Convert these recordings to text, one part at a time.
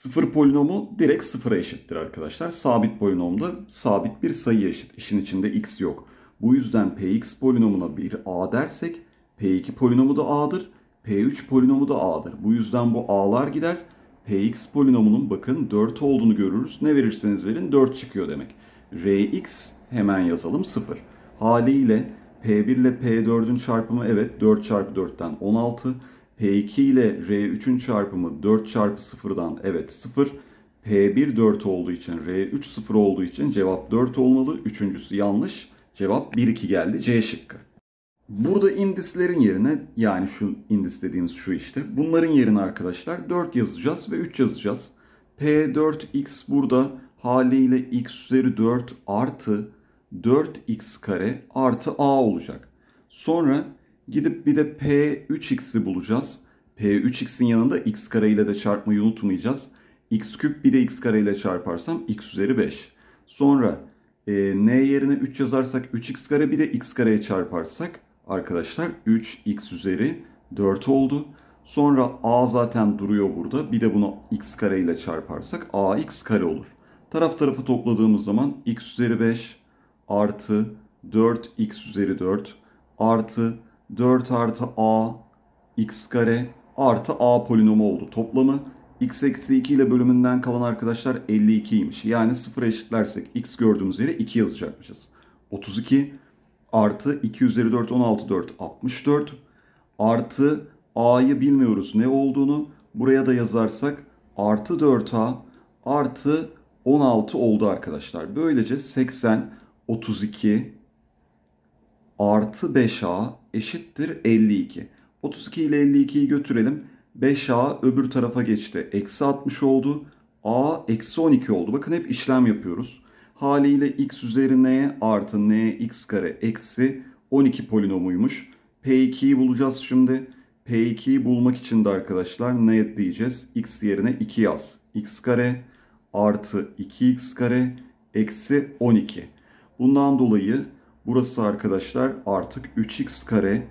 Sıfır polinomu direkt sıfıra eşittir arkadaşlar. Sabit polinomda sabit bir sayı eşit. İşin içinde x yok. Bu yüzden px polinomuna bir a dersek p2 polinomu da a'dır. p3 polinomu da a'dır. Bu yüzden bu a'lar gider. px polinomunun bakın 4 olduğunu görürüz. Ne verirseniz verin 4 çıkıyor demek. rx hemen yazalım 0. Haliyle p1 ile p4'ün çarpımı evet 4 çarpı 4'ten 16. P2 ile R3'ün çarpımı 4 çarpı 0'dan evet 0. P1 4 olduğu için R3 0 olduğu için cevap 4 olmalı. Üçüncüsü yanlış. Cevap 1 2 geldi C şıkkı. Burada indislerin yerine yani şu indis dediğimiz şu işte. Bunların yerine arkadaşlar 4 yazacağız ve 3 yazacağız. P4x burada haliyle x üzeri 4 artı 4x kare artı a olacak. Sonra Gidip bir de P3x'i bulacağız. P3x'in yanında x kare ile de çarpmayı unutmayacağız. x küp bir de x kare ile çarparsam x üzeri 5. Sonra e, n yerine 3 yazarsak 3x kare bir de x kareye çarparsak arkadaşlar 3x üzeri 4 oldu. Sonra a zaten duruyor burada. Bir de bunu x kare ile çarparsak ax kare olur. Taraf tarafa topladığımız zaman x üzeri 5 artı 4x üzeri 4 artı 4 artı a x kare artı a polinomu oldu. Toplamı x eksi 2 ile bölümünden kalan arkadaşlar 52'ymiş. Yani 0 eşitlersek x gördüğümüz yere 2 yazacakmışız. 32 artı 2 üzeri 4 16 4 64 artı a'yı bilmiyoruz ne olduğunu buraya da yazarsak artı 4a artı 16 oldu arkadaşlar. Böylece 80 32 artı 5a eşittir 52. 32 ile 52'yi götürelim. 5a öbür tarafa geçti. Eksi 60 oldu. a eksi 12 oldu. Bakın hep işlem yapıyoruz. Haliyle x üzeri n artı n x kare eksi 12 polinomuymuş. P2'yi bulacağız şimdi. P2'yi bulmak için de arkadaşlar ne diyeceğiz? X yerine 2 yaz. X kare artı 2x kare eksi 12. Bundan dolayı Burası arkadaşlar artık 3x kare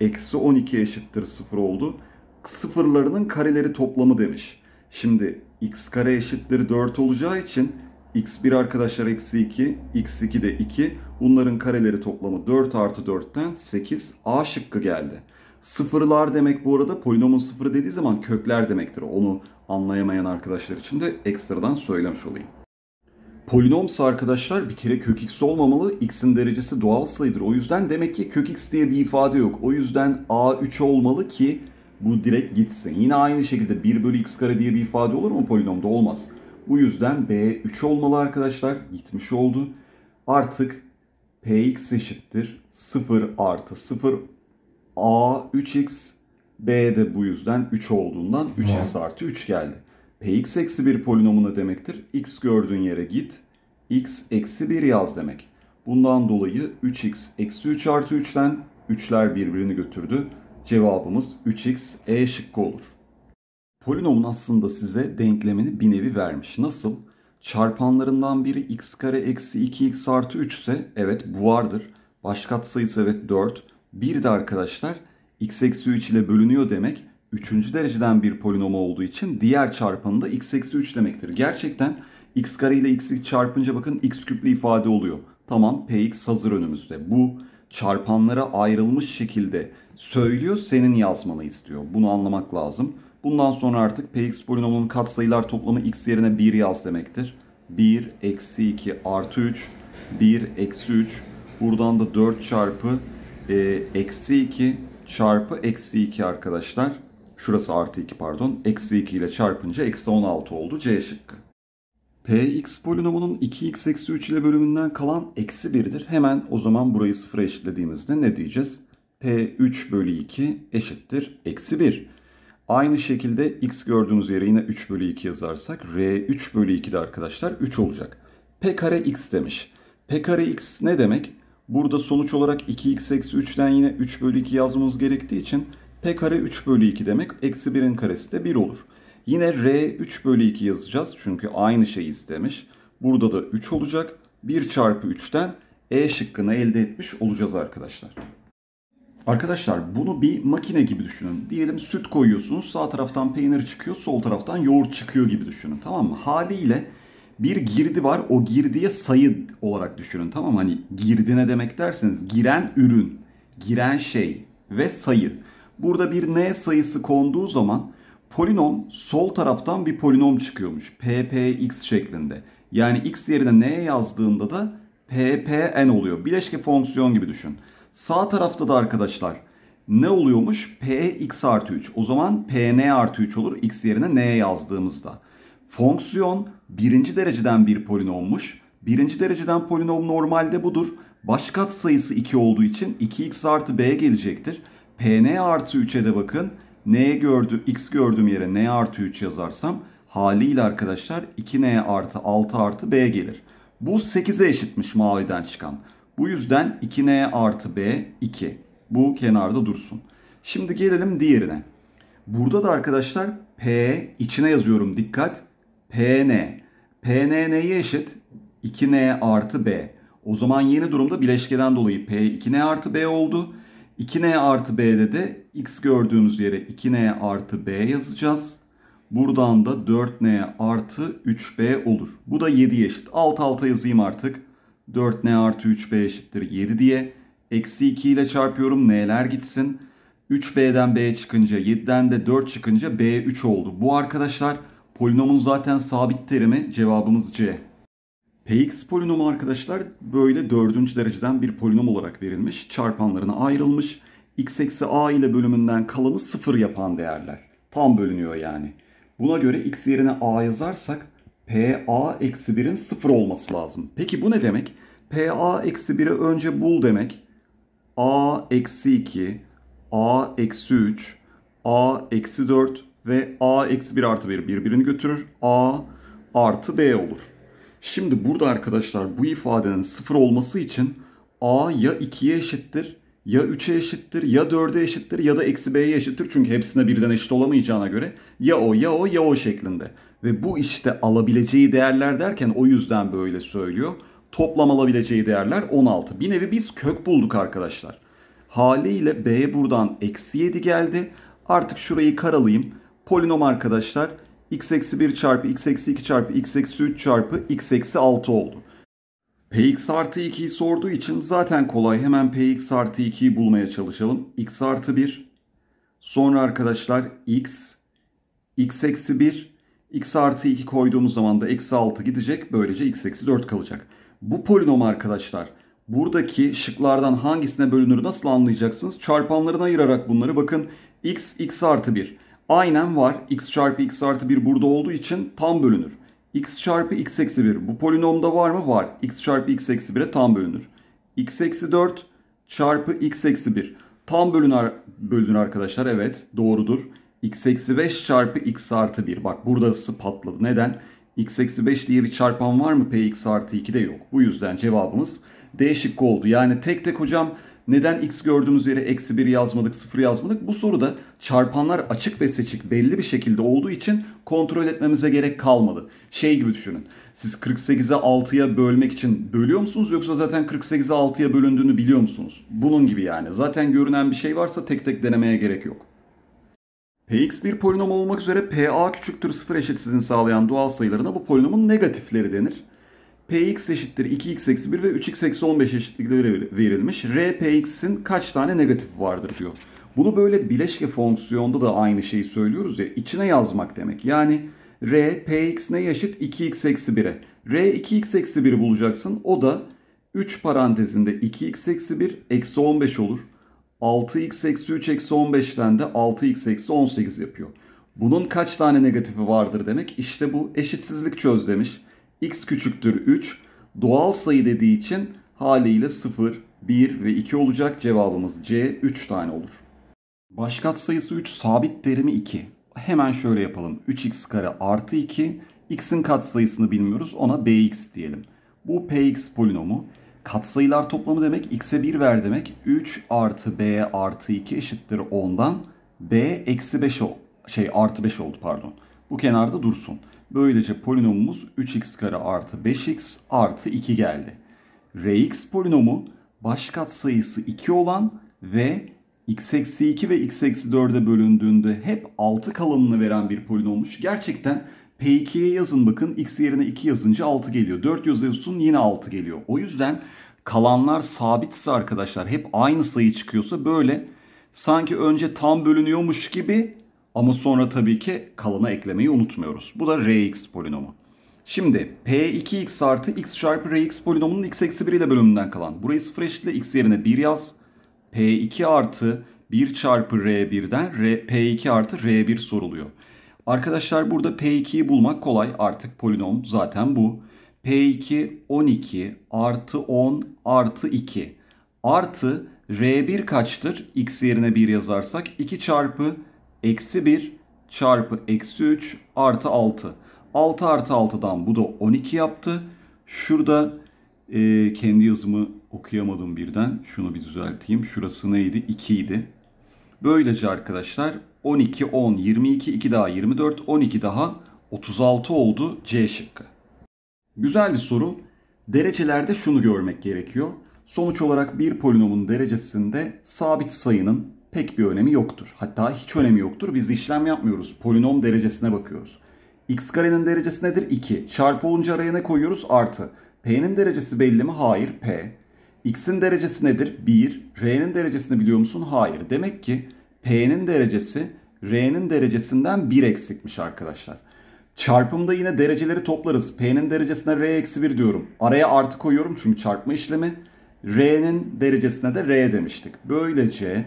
eksi 12 eşittir 0 oldu. Sıfırlarının kareleri toplamı demiş. Şimdi x kare eşittir 4 olacağı için x1 arkadaşlar eksi 2, x2 de 2. Bunların kareleri toplamı 4 artı 4'ten 8 a şıkkı geldi. Sıfırlar demek bu arada polinomun sıfırı dediği zaman kökler demektir. Onu anlayamayan arkadaşlar için de ekstradan söylemiş olayım polinomsa arkadaşlar bir kere kök x olmamalı. x'in derecesi doğal sayıdır. O yüzden demek ki kök x diye bir ifade yok. O yüzden a3 olmalı ki bu direkt gitsin. Yine aynı şekilde 1 bölü x kare diye bir ifade olur mu polinomda? Olmaz. Bu yüzden b3 olmalı arkadaşlar. Gitmiş oldu. Artık px eşittir 0 artı 0 a 3x b de bu yüzden 3 olduğundan 3s artı 3 geldi px eksi bir polinomuna demektir. x gördüğün yere git, x eksi 1 yaz demek. Bundan dolayı 3x eksi 3 artı 3'ten 3'ler birbirini götürdü. Cevabımız 3x e şıkkı olur. Polinomun aslında size denklemini bir nevi vermiş. Nasıl? Çarpanlarından biri x kare eksi 2x artı 3 ise evet bu vardır. Baş katsayısı evet 4. Bir de arkadaşlar x eksi 3 ile bölünüyor demek üçüncü dereceden bir polinom olduğu için diğer çarpanı da x eksi 3 demektir. Gerçekten x kare ile x'i çarpınca bakın x küplü ifade oluyor. Tamam px hazır önümüzde. Bu çarpanlara ayrılmış şekilde söylüyor senin yazmanı istiyor. Bunu anlamak lazım. Bundan sonra artık px polinomunun katsayılar toplamı x yerine 1 yaz demektir. 1 eksi 2 artı 3 1 eksi 3 buradan da 4 çarpı e, eksi 2 çarpı eksi 2 arkadaşlar. Şurası artı 2 pardon. Eksi 2 ile çarpınca eksi 16 oldu C şıkkı. Px polinomunun 2x eksi 3 ile bölümünden kalan eksi 1'dir. Hemen o zaman burayı sıfıra eşitlediğimizde ne diyeceğiz? P3 bölü 2 eşittir eksi 1. Aynı şekilde x gördüğümüz yere yine 3 bölü 2 yazarsak R3 bölü 2 de arkadaşlar 3 olacak. P kare x demiş. P kare x ne demek? Burada sonuç olarak 2x eksi 3'ten yine 3 bölü 2 yazmamız gerektiği için P kare 3 bölü 2 demek. Eksi 1'in karesi de 1 olur. Yine R 3 bölü 2 yazacağız. Çünkü aynı şeyi istemiş. Burada da 3 olacak. 1 çarpı 3'ten E şıkkını elde etmiş olacağız arkadaşlar. Arkadaşlar bunu bir makine gibi düşünün. Diyelim süt koyuyorsunuz. Sağ taraftan peynir çıkıyor. Sol taraftan yoğurt çıkıyor gibi düşünün. Tamam mı? Haliyle bir girdi var. O girdiye sayı olarak düşünün. Tamam mı? Hani girdi ne demek derseniz giren ürün, giren şey ve sayı. Burada bir n sayısı konduğu zaman polinom sol taraftan bir polinom çıkıyormuş. ppx şeklinde. Yani x yerine n yazdığında da ppn oluyor. Bileşke fonksiyon gibi düşün. Sağ tarafta da arkadaşlar ne oluyormuş? px artı 3. O zaman pn artı 3 olur x yerine n yazdığımızda. Fonksiyon birinci dereceden bir polinommuş. Birinci dereceden polinom normalde budur. Başkat sayısı 2 olduğu için 2x artı b gelecektir. Pn artı 3'e de bakın. N gördü, x gördüğüm yere n artı 3 yazarsam haliyle arkadaşlar 2n artı 6 artı b gelir. Bu 8'e eşitmiş maviden çıkan. Bu yüzden 2n artı b 2. Bu kenarda dursun. Şimdi gelelim diğerine. Burada da arkadaşlar p içine yazıyorum dikkat. pn. pn neye eşit? 2n artı b. O zaman yeni durumda bileşkeden dolayı p 2n artı b oldu. 2n artı b'de de x gördüğümüz yere 2n artı b yazacağız. Buradan da 4n artı 3b olur. Bu da 7 eşit. Alt alta yazayım artık. 4n artı 3b eşittir 7 diye. Eksi 2 ile çarpıyorum. N'ler gitsin. 3b'den b çıkınca 7'den de 4 çıkınca b 3 oldu. Bu arkadaşlar polinomun zaten sabit terimi cevabımız C. Px polinomu arkadaşlar böyle dördüncü dereceden bir polinom olarak verilmiş. Çarpanlarına ayrılmış. x eksi a ile bölümünden kalanı sıfır yapan değerler. Tam bölünüyor yani. Buna göre x yerine a yazarsak PA eksi 1'in sıfır olması lazım. Peki bu ne demek? PA eksi 1'i önce bul demek. A eksi 2, A eksi 3, A eksi 4 ve A eksi 1 artı 1 birbirini götürür. A artı B olur. Şimdi burada arkadaşlar bu ifadenin sıfır olması için a ya 2'ye eşittir ya 3'e eşittir ya 4'e eşittir ya da eksi b'ye eşittir. Çünkü hepsine birden eşit olamayacağına göre ya o ya o ya o şeklinde. Ve bu işte alabileceği değerler derken o yüzden böyle söylüyor. Toplam alabileceği değerler 16. Bir nevi biz kök bulduk arkadaşlar. Haliyle b buradan eksi 7 geldi. Artık şurayı karalayayım. Polinom arkadaşlar x eksi 1 çarpı x eksi 2 çarpı x eksi 3 çarpı x eksi 6 oldu. Px artı 2'yi sorduğu için zaten kolay. Hemen Px artı 2'yi bulmaya çalışalım. x artı 1. Sonra arkadaşlar x. x eksi 1. x artı 2 koyduğumuz zaman da eksi 6 gidecek. Böylece x eksi 4 kalacak. Bu polinom arkadaşlar buradaki şıklardan hangisine bölünür nasıl anlayacaksınız? Çarpanlarına ayırarak bunları bakın. x, x artı 1. Aynen var. x çarpı x artı 1 burada olduğu için tam bölünür. x çarpı x eksi 1 bu polinomda var mı? Var. x çarpı x eksi 1'e tam bölünür. x eksi 4 çarpı x eksi 1. Tam bölünür, bölünür arkadaşlar. Evet doğrudur. x eksi 5 çarpı x artı 1. Bak buradası patladı. Neden? x eksi 5 diye bir çarpan var mı? px artı 2 de yok. Bu yüzden cevabımız D şıkkı oldu. Yani tek tek hocam neden x gördüğümüz yere eksi 1 yazmadık, 0 yazmadık? Bu soruda çarpanlar açık ve seçik belli bir şekilde olduğu için kontrol etmemize gerek kalmadı. Şey gibi düşünün. Siz 48'e 6'ya bölmek için bölüyor musunuz yoksa zaten 48'e 6'ya bölündüğünü biliyor musunuz? Bunun gibi yani. Zaten görünen bir şey varsa tek tek denemeye gerek yok. Px bir polinom olmak üzere Pa küçüktür 0 eşitsizliğini sağlayan doğal sayılarına bu polinomun negatifleri denir px eşittir 2x eksi 1 ve 3x eksi 15 eşitlikleri verilmiş. R px'in kaç tane negatif vardır diyor. Bunu böyle bileşke fonksiyonda da aynı şeyi söylüyoruz ya içine yazmak demek. Yani R px ne eşit 2x eksi 1'e. R 2x eksi 1'i bulacaksın. O da 3 parantezinde 2x eksi 1 eksi 15 olur. 6x eksi 3 eksi 15'ten de 6x eksi 18 yapıyor. Bunun kaç tane negatifi vardır demek? İşte bu eşitsizlik çöz demiş x küçüktür 3. Doğal sayı dediği için haliyle 0, 1 ve 2 olacak cevabımız C 3 tane olur. Başkat sayısı 3 sabit terimi 2. Hemen şöyle yapalım. 3x kare artı 2 x'in katsayısını bilmiyoruz ona bx diyelim. Bu px polinomu katsayılar toplamı demek x'e 1 ver demek 3 artı b artı 2 eşittir 10'dan b eksi 5 şey artı 5 oldu pardon. Bu kenarda dursun. Böylece polinomumuz 3x kare artı 5x artı 2 geldi. Rx polinomu baş sayısı 2 olan ve x eksi 2 ve x eksi 4'e bölündüğünde hep 6 kalanını veren bir polinommuş. Gerçekten P2'ye yazın bakın x yerine 2 yazınca 6 geliyor. 4 yazıyorsun yine 6 geliyor. O yüzden kalanlar sabitse arkadaşlar hep aynı sayı çıkıyorsa böyle sanki önce tam bölünüyormuş gibi ama sonra tabii ki kalana eklemeyi unutmuyoruz. Bu da Rx polinomu. Şimdi P2x artı x çarpı Rx polinomunun x eksi 1 ile bölümünden kalan. Burayı sıfır eşitle x yerine 1 yaz. P2 artı 1 çarpı R1'den R, P2 artı R1 soruluyor. Arkadaşlar burada P2'yi bulmak kolay. Artık polinom zaten bu. P2 12 artı 10 artı 2 artı R1 kaçtır? X yerine 1 yazarsak 2 çarpı Eksi 1 çarpı eksi 3 artı 6. 6 artı 6'dan bu da 12 yaptı. Şurada e, kendi yazımı okuyamadım birden. Şunu bir düzelteyim. Şurası neydi? 2 idi. Böylece arkadaşlar 12, 10, 22, 2 daha 24, 12 daha 36 oldu C şıkkı. Güzel bir soru. Derecelerde şunu görmek gerekiyor. Sonuç olarak bir polinomun derecesinde sabit sayının pek bir önemi yoktur. Hatta hiç önemi yoktur. Biz işlem yapmıyoruz. Polinom derecesine bakıyoruz. X karenin derecesi nedir? 2. Çarpı olunca araya ne koyuyoruz? Artı. P'nin derecesi belli mi? Hayır. P. X'in derecesi nedir? 1. R'nin derecesini biliyor musun? Hayır. Demek ki P'nin derecesi R'nin derecesinden 1 eksikmiş arkadaşlar. Çarpımda yine dereceleri toplarız. P'nin derecesine R eksi 1 diyorum. Araya artı koyuyorum çünkü çarpma işlemi. R'nin derecesine de R demiştik. Böylece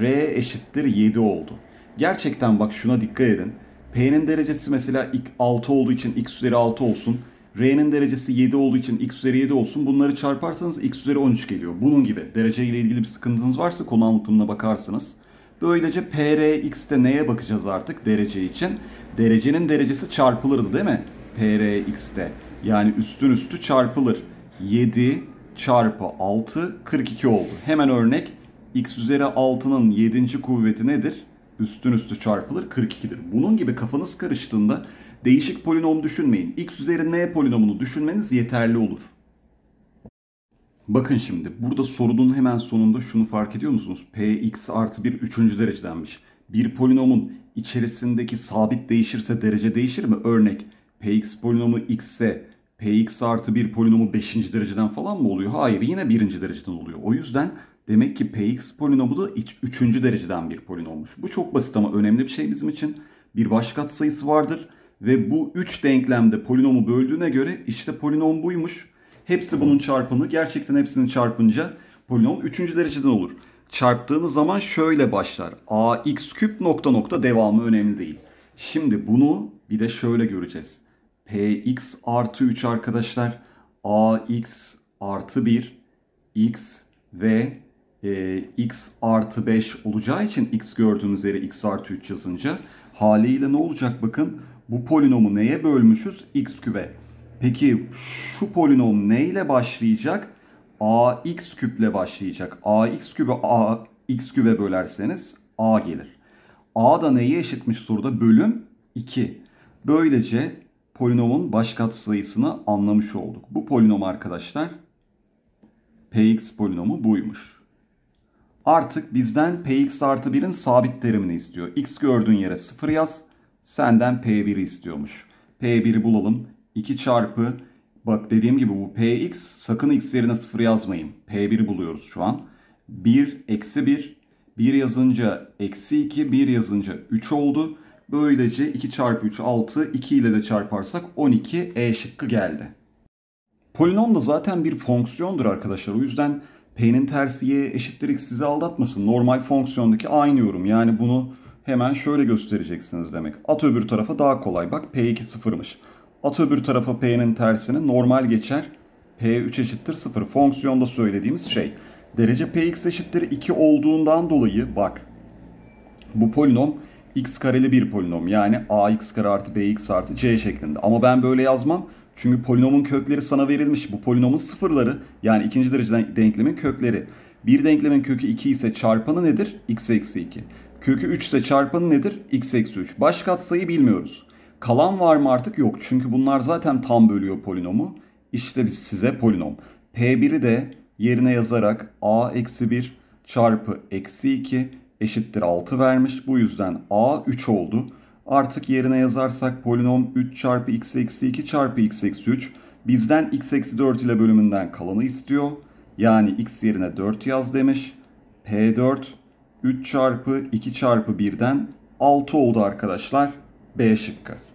R eşittir 7 oldu. Gerçekten bak şuna dikkat edin. P'nin derecesi mesela 6 olduğu için x üzeri 6 olsun. R'nin derecesi 7 olduğu için x üzeri 7 olsun. Bunları çarparsanız x üzeri 13 geliyor. Bunun gibi derece ile ilgili bir sıkıntınız varsa konu anlatımına bakarsınız. Böylece PRX'te neye bakacağız artık derece için? Derecenin derecesi çarpılırdı değil mi? PRX'te. Yani üstün üstü çarpılır. 7 çarpı 6 42 oldu. Hemen örnek x üzeri 6'nın 7. kuvveti nedir? Üstün üstü çarpılır 42'dir. Bunun gibi kafanız karıştığında değişik polinom düşünmeyin. x üzeri n polinomunu düşünmeniz yeterli olur. Bakın şimdi burada sorunun hemen sonunda şunu fark ediyor musunuz? px artı 1 üçüncü derecedenmiş. Bir polinomun içerisindeki sabit değişirse derece değişir mi? Örnek px polinomu x ise px artı 1 polinomu 5. dereceden falan mı oluyor? Hayır yine 1. dereceden oluyor. O yüzden Demek ki px polinomu da üçüncü dereceden bir polinommuş. Bu çok basit ama önemli bir şey bizim için. Bir baş katsayısı vardır ve bu üç denklemde polinomu böldüğüne göre işte polinom buymuş. Hepsi bunun çarpımı. Gerçekten hepsini çarpınca polinom üçüncü dereceden olur. Çarptığınız zaman şöyle başlar. ax küp nokta nokta devamı önemli değil. Şimdi bunu bir de şöyle göreceğiz. px artı 3 arkadaşlar. ax artı 1 x ve e, x artı 5 olacağı için x gördüğünüz yere x artı 3 yazınca haliyle ne olacak bakın bu polinomu neye bölmüşüz? x kübe. Peki şu polinom neyle başlayacak? ax küple başlayacak. ax kübe a x kübe bölerseniz a gelir. a da neye eşitmiş soruda? Bölüm 2. Böylece polinomun baş katsayısını anlamış olduk. Bu polinom arkadaşlar px polinomu buymuş artık bizden px artı 1'in sabit terimini istiyor. x gördüğün yere 0 yaz. Senden p1'i istiyormuş. p1'i bulalım. 2 çarpı bak dediğim gibi bu px sakın x yerine 0 yazmayın. p1'i buluyoruz şu an. 1 eksi 1 1 yazınca eksi 2 1 yazınca 3 oldu. Böylece 2 çarpı 3 6 2 ile de çarparsak 12 e şıkkı geldi. Polinom da zaten bir fonksiyondur arkadaşlar. O yüzden P'nin tersi y eşittir x sizi aldatmasın. Normal fonksiyondaki aynı yorum. Yani bunu hemen şöyle göstereceksiniz demek. At öbür tarafa daha kolay. Bak P2 sıfırmış. At öbür tarafa P'nin tersini normal geçer. P3 eşittir sıfır. fonksiyonda söylediğimiz şey. Derece Px eşittir 2 olduğundan dolayı bak bu polinom x kareli bir polinom yani ax kare artı bx artı c şeklinde. Ama ben böyle yazmam. Çünkü polinomun kökleri sana verilmiş. Bu polinomun sıfırları yani ikinci derece denklemin kökleri. Bir denklemin kökü 2 ise çarpanı nedir? x eksi 2. Kökü 3 ise çarpanı nedir? x eksi 3. Baş katsayı bilmiyoruz. Kalan var mı artık? Yok. Çünkü bunlar zaten tam bölüyor polinomu. İşte biz size polinom. P1'i de yerine yazarak a eksi 1 çarpı eksi 2 eşittir 6 vermiş. Bu yüzden a 3 oldu. Artık yerine yazarsak polinom 3 çarpı x eksi 2 çarpı x eksi 3 bizden x eksi 4 ile bölümünden kalanı istiyor. Yani x yerine 4 yaz demiş. P4 3 çarpı 2 çarpı 1'den 6 oldu arkadaşlar. B şıkkı.